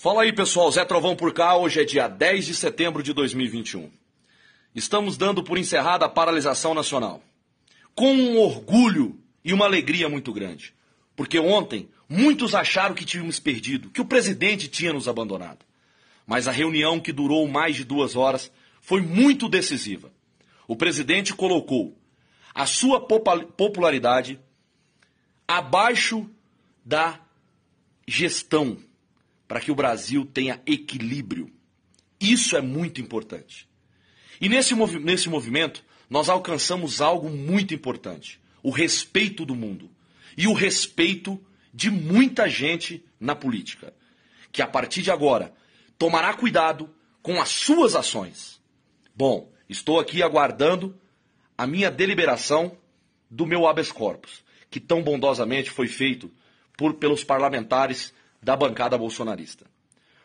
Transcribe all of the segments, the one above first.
Fala aí, pessoal. Zé Trovão por cá. Hoje é dia 10 de setembro de 2021. Estamos dando por encerrada a paralisação nacional. Com um orgulho e uma alegria muito grande. Porque ontem muitos acharam que tínhamos perdido, que o presidente tinha nos abandonado. Mas a reunião, que durou mais de duas horas, foi muito decisiva. O presidente colocou a sua popularidade abaixo da gestão para que o Brasil tenha equilíbrio. Isso é muito importante. E nesse, movi nesse movimento, nós alcançamos algo muito importante: o respeito do mundo e o respeito de muita gente na política, que a partir de agora tomará cuidado com as suas ações. Bom, estou aqui aguardando a minha deliberação do meu habeas corpus, que tão bondosamente foi feito por, pelos parlamentares da bancada bolsonarista.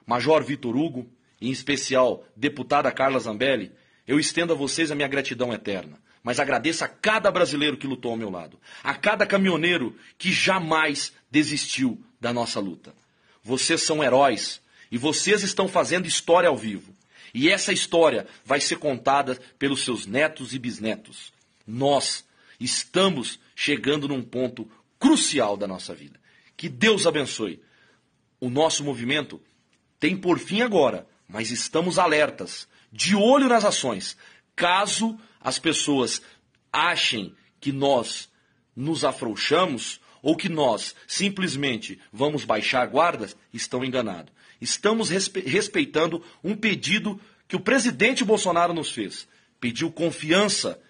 Major Vitor Hugo, e em especial deputada Carla Zambelli, eu estendo a vocês a minha gratidão eterna, mas agradeço a cada brasileiro que lutou ao meu lado, a cada caminhoneiro que jamais desistiu da nossa luta. Vocês são heróis e vocês estão fazendo história ao vivo. E essa história vai ser contada pelos seus netos e bisnetos. Nós estamos chegando num ponto crucial da nossa vida. Que Deus abençoe o nosso movimento tem por fim agora, mas estamos alertas, de olho nas ações. Caso as pessoas achem que nós nos afrouxamos ou que nós simplesmente vamos baixar guardas, estão enganados. Estamos respeitando um pedido que o presidente Bolsonaro nos fez. Pediu confiança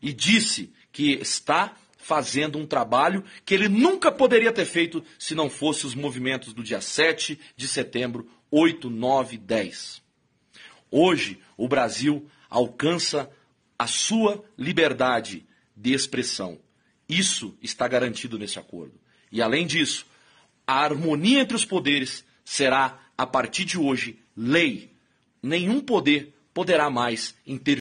e disse que está fazendo um trabalho que ele nunca poderia ter feito se não fosse os movimentos do dia 7 de setembro, 8, 9, 10. Hoje, o Brasil alcança a sua liberdade de expressão. Isso está garantido nesse acordo. E além disso, a harmonia entre os poderes será, a partir de hoje, lei. Nenhum poder poderá mais intervir.